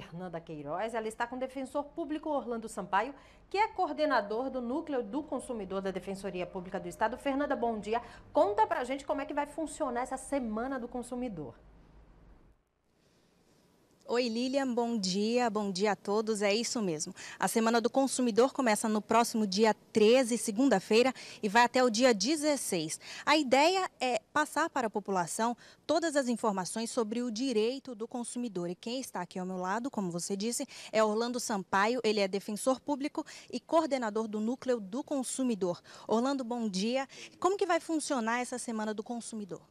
Fernanda Queiroz. Ela está com o defensor público Orlando Sampaio, que é coordenador do Núcleo do Consumidor da Defensoria Pública do Estado. Fernanda, bom dia. Conta pra gente como é que vai funcionar essa Semana do Consumidor. Oi Lilian, bom dia, bom dia a todos. É isso mesmo. A Semana do Consumidor começa no próximo dia 13, segunda-feira, e vai até o dia 16. A ideia é passar para a população todas as informações sobre o direito do consumidor. E quem está aqui ao meu lado, como você disse, é Orlando Sampaio. Ele é defensor público e coordenador do Núcleo do Consumidor. Orlando, bom dia. Como que vai funcionar essa Semana do Consumidor?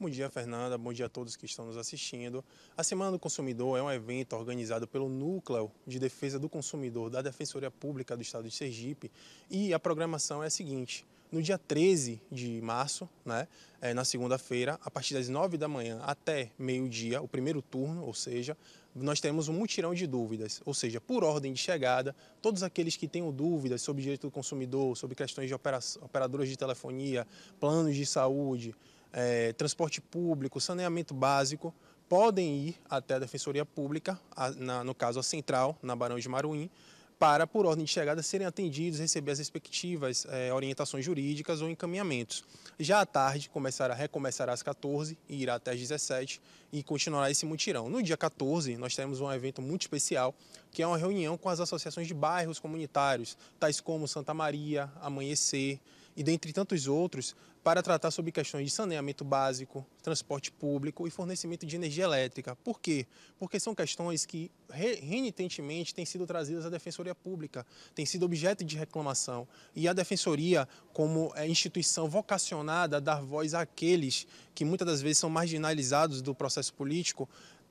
Bom dia, Fernanda. Bom dia a todos que estão nos assistindo. A Semana do Consumidor é um evento organizado pelo Núcleo de Defesa do Consumidor da Defensoria Pública do Estado de Sergipe e a programação é a seguinte. No dia 13 de março, né, é, na segunda-feira, a partir das 9 da manhã até meio-dia, o primeiro turno, ou seja, nós temos um mutirão de dúvidas, ou seja, por ordem de chegada, todos aqueles que tenham dúvidas sobre direito do consumidor, sobre questões de operadoras de telefonia, planos de saúde, é, transporte público, saneamento básico, podem ir até a Defensoria Pública, a, na, no caso a Central, na Barão de Maruim, para, por ordem de chegada, serem atendidos, receber as respectivas é, orientações jurídicas ou encaminhamentos. Já à tarde, começará, recomeçará às 14 e irá até às 17 e continuará esse mutirão. No dia 14, nós teremos um evento muito especial, que é uma reunião com as associações de bairros comunitários, tais como Santa Maria, Amanhecer, e dentre tantos outros, para tratar sobre questões de saneamento básico, transporte público e fornecimento de energia elétrica. Por quê? Porque são questões que renitentemente têm sido trazidas à Defensoria Pública, têm sido objeto de reclamação. E a Defensoria, como é, instituição vocacionada a dar voz àqueles que muitas das vezes são marginalizados do processo político,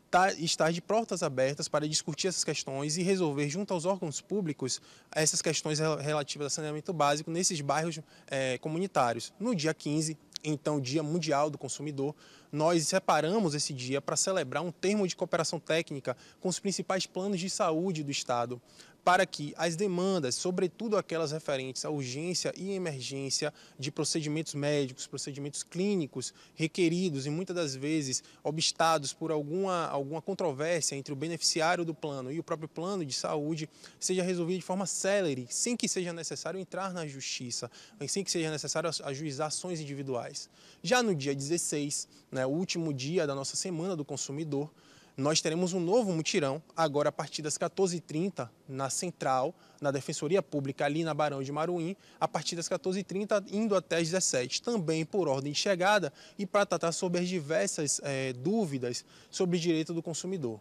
Tá, estar de portas abertas para discutir essas questões e resolver junto aos órgãos públicos essas questões relativas ao saneamento básico nesses bairros é, comunitários. No dia 15, então Dia Mundial do Consumidor, nós separamos esse dia para celebrar um termo de cooperação técnica com os principais planos de saúde do Estado, para que as demandas, sobretudo aquelas referentes à urgência e emergência de procedimentos médicos, procedimentos clínicos requeridos e muitas das vezes obstados por alguma, alguma controvérsia entre o beneficiário do plano e o próprio plano de saúde, seja resolvida de forma célere, sem que seja necessário entrar na justiça, sem que seja necessário ajuizar ações individuais. Já no dia 16, né, o último dia da nossa semana do consumidor, nós teremos um novo mutirão, agora a partir das 14h30, na Central, na Defensoria Pública, ali na Barão de Maruim, a partir das 14h30, indo até as 17 também por ordem de chegada e para tratar sobre as diversas é, dúvidas sobre o direito do consumidor.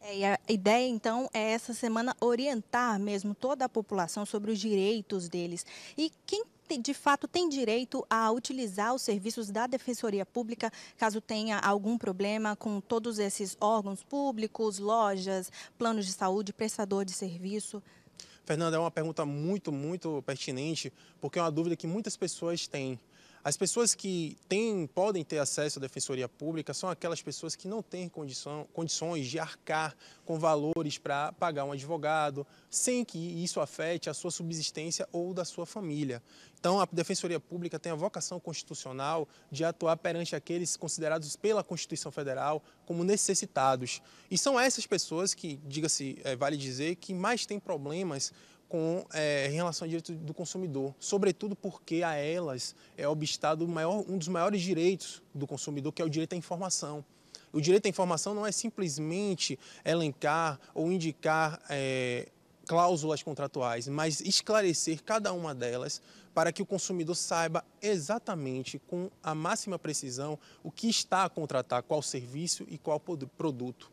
É, e a ideia, então, é essa semana orientar mesmo toda a população sobre os direitos deles. E quem de fato tem direito a utilizar os serviços da Defensoria Pública caso tenha algum problema com todos esses órgãos públicos, lojas, planos de saúde, prestador de serviço? Fernanda, é uma pergunta muito, muito pertinente, porque é uma dúvida que muitas pessoas têm. As pessoas que têm, podem ter acesso à defensoria pública são aquelas pessoas que não têm condição, condições de arcar com valores para pagar um advogado, sem que isso afete a sua subsistência ou da sua família. Então, a defensoria pública tem a vocação constitucional de atuar perante aqueles considerados pela Constituição Federal como necessitados. E são essas pessoas que, diga-se, é, vale dizer, que mais têm problemas com, é, em relação ao direito do consumidor, sobretudo porque a elas é obstado maior, um dos maiores direitos do consumidor, que é o direito à informação. O direito à informação não é simplesmente elencar ou indicar é, cláusulas contratuais, mas esclarecer cada uma delas para que o consumidor saiba exatamente, com a máxima precisão, o que está a contratar, qual serviço e qual produto.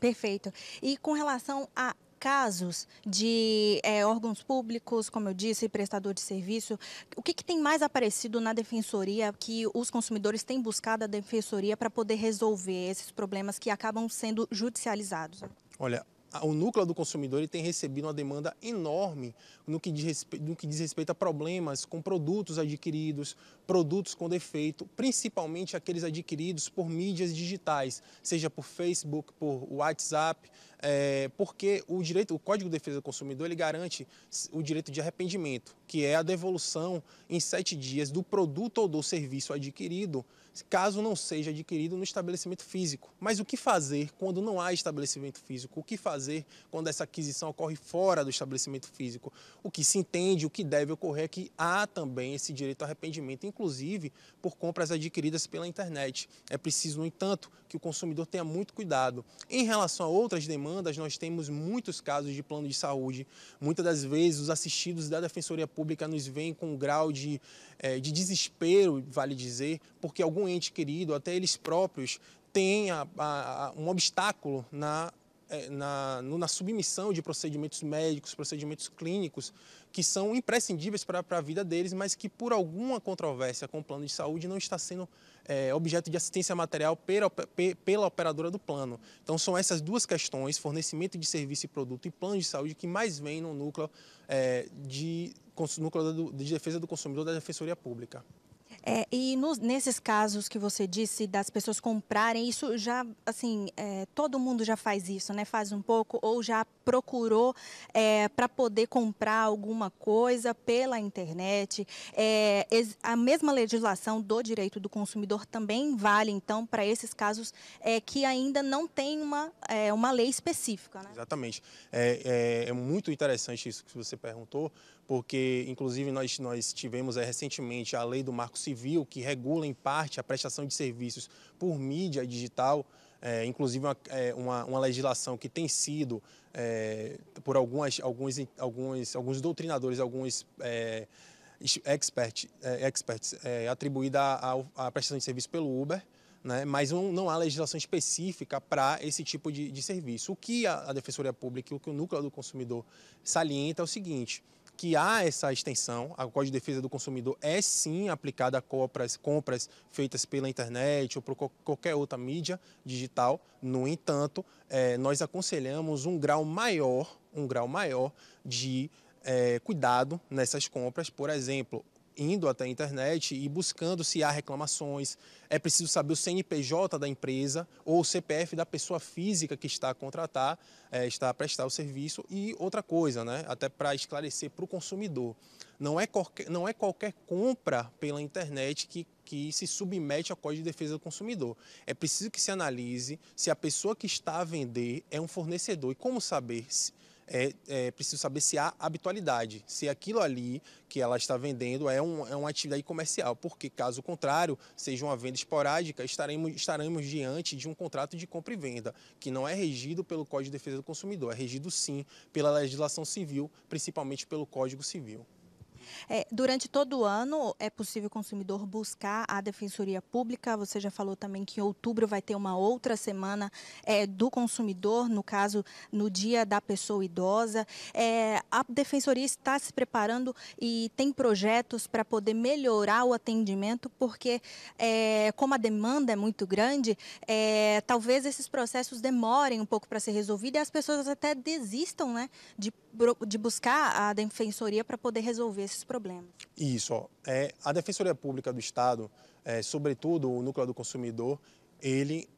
Perfeito. E com relação a casos de é, órgãos públicos, como eu disse, prestador de serviço, o que, que tem mais aparecido na defensoria que os consumidores têm buscado a defensoria para poder resolver esses problemas que acabam sendo judicializados? Olha, o núcleo do consumidor tem recebido uma demanda enorme no que, diz respeito, no que diz respeito a problemas com produtos adquiridos, produtos com defeito, principalmente aqueles adquiridos por mídias digitais, seja por Facebook, por WhatsApp, é, porque o direito, o Código de Defesa do Consumidor, ele garante o direito de arrependimento, que é a devolução em sete dias do produto ou do serviço adquirido, caso não seja adquirido no estabelecimento físico. Mas o que fazer quando não há estabelecimento físico? O que fazer quando essa aquisição ocorre fora do estabelecimento físico? O que se entende, o que deve ocorrer é que há também esse direito ao arrependimento, inclusive por compras adquiridas pela internet. É preciso, no entanto, que o consumidor tenha muito cuidado. Em relação a outras demandas, demandas, nós temos muitos casos de plano de saúde. Muitas das vezes, os assistidos da Defensoria Pública nos veem com um grau de, eh, de desespero, vale dizer, porque algum ente querido, até eles próprios, tem a, a, um obstáculo na é, na, na submissão de procedimentos médicos, procedimentos clínicos, que são imprescindíveis para a vida deles, mas que por alguma controvérsia com o plano de saúde não está sendo é, objeto de assistência material pela, pela operadora do plano. Então são essas duas questões, fornecimento de serviço e produto e plano de saúde, que mais vem no núcleo, é, de, núcleo de defesa do consumidor da Defensoria Pública. É, e nos, nesses casos que você disse das pessoas comprarem, isso já, assim, é, todo mundo já faz isso, né? Faz um pouco ou já procurou é, para poder comprar alguma coisa pela internet. É, a mesma legislação do direito do consumidor também vale, então, para esses casos é, que ainda não tem uma, é, uma lei específica. Né? Exatamente. É, é, é, muito interessante isso que você perguntou, porque, inclusive, nós, nós tivemos recentemente a lei do Marco Civil, que regula, em parte, a prestação de serviços por mídia digital é, inclusive uma, é, uma, uma, legislação que tem sido, é, por algumas, alguns, alguns, alguns doutrinadores, alguns é, expert, é, experts, é, atribuída à prestação de serviço pelo Uber, né? mas não, não, há legislação específica para esse tipo de, de, serviço. O que a, a Defensoria Pública e o que o Núcleo do Consumidor salienta é o seguinte, que há essa extensão, a Código de Defesa do Consumidor é sim aplicada a compras, compras feitas pela internet ou por qualquer outra mídia digital. No entanto, é, nós aconselhamos um grau maior, um grau maior de é, cuidado nessas compras. Por exemplo, indo até a internet e buscando se há reclamações. É preciso saber o CNPJ da empresa ou o CPF da pessoa física que está a contratar, é, está a prestar o serviço. E outra coisa, né, até para esclarecer para o consumidor, não é, qualquer, não é qualquer compra pela internet que que se submete ao Código de Defesa do Consumidor. É preciso que se analise se a pessoa que está a vender é um fornecedor. E como saber é, é, preciso saber se há habitualidade, se aquilo ali que ela está vendendo é, um, é uma atividade comercial, porque caso contrário, seja uma venda esporádica, estaremos, estaremos diante de um contrato de compra e venda, que não é regido pelo Código de Defesa do Consumidor, é regido sim pela legislação civil, principalmente pelo Código Civil. É, durante todo o ano é possível o consumidor buscar a Defensoria Pública. Você já falou também que em outubro vai ter uma outra semana é, do consumidor, no caso, no dia da pessoa idosa. É, a defensoria está se preparando e tem projetos para poder melhorar o atendimento, porque é, como a demanda é muito grande, é, talvez esses processos demorem um pouco para ser resolvidos e as pessoas até desistam né, de, de buscar a defensoria para poder resolver esses problemas. Isso. Ó, é, a Defensoria Pública do Estado, é, sobretudo o núcleo do consumidor, ele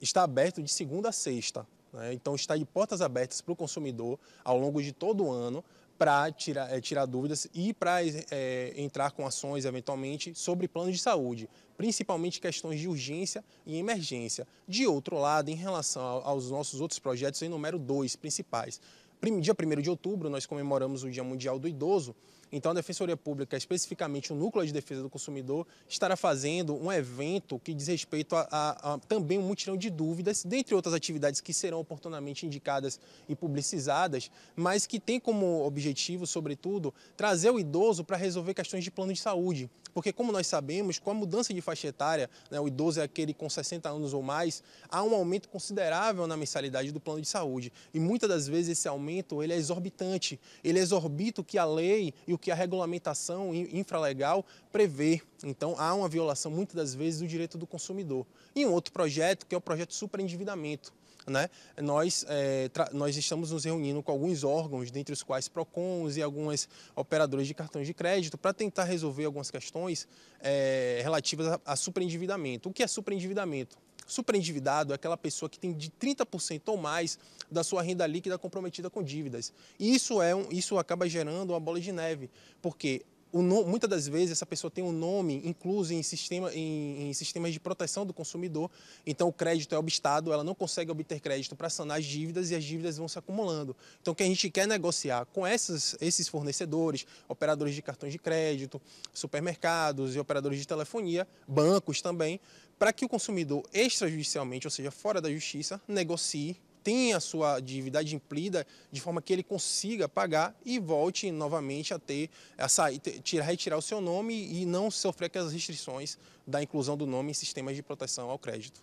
está aberto de segunda a sexta, né? Então, está de portas abertas para o consumidor ao longo de todo o ano para tirar, é, eh, tirar dúvidas e para é, entrar com ações, eventualmente, sobre planos de saúde, principalmente questões de urgência e emergência. De outro lado, em relação aos nossos outros projetos, em número dois principais Dia 1 de outubro, nós comemoramos o Dia Mundial do Idoso, então a Defensoria Pública, especificamente o Núcleo de Defesa do Consumidor, estará fazendo um evento que diz respeito a, a, a também um mutirão de dúvidas, dentre outras atividades que serão oportunamente indicadas e publicizadas, mas que tem como objetivo, sobretudo, trazer o idoso para resolver questões de plano de saúde. Porque, como nós sabemos, com a mudança de faixa etária, né, o idoso é aquele com 60 anos ou mais, há um aumento considerável na mensalidade do plano de saúde. E muitas das vezes esse aumento ele é exorbitante, ele exorbita o que a lei e o que a regulamentação infralegal prevê. Então há uma violação muitas das vezes do direito do consumidor. E um outro projeto que é o projeto superendividamento. Né? Nós, é, nós estamos nos reunindo com alguns órgãos, dentre os quais PROCONs e algumas operadoras de cartões de crédito, para tentar resolver algumas questões é, relativas a, a superendividamento. O que é superendividamento? Superendividado é aquela pessoa que tem de 30% ou mais da sua renda líquida comprometida com dívidas. E isso, é um, isso acaba gerando uma bola de neve, porque no, muitas das vezes essa pessoa tem um nome incluso em, sistema, em, em, sistemas de proteção do consumidor, então o crédito é obstado, ela não consegue obter crédito para sanar as dívidas e as dívidas vão se acumulando. Então o que a gente quer negociar com essas, esses fornecedores, operadores de cartões de crédito, supermercados e operadores de telefonia, bancos também, para que o consumidor extrajudicialmente, ou seja, fora da justiça, negocie tem a sua dívida implida de forma que ele consiga pagar e volte novamente a ter essa tirar, retirar o seu nome e não sofrer aquelas restrições da inclusão do nome em sistemas de proteção ao crédito.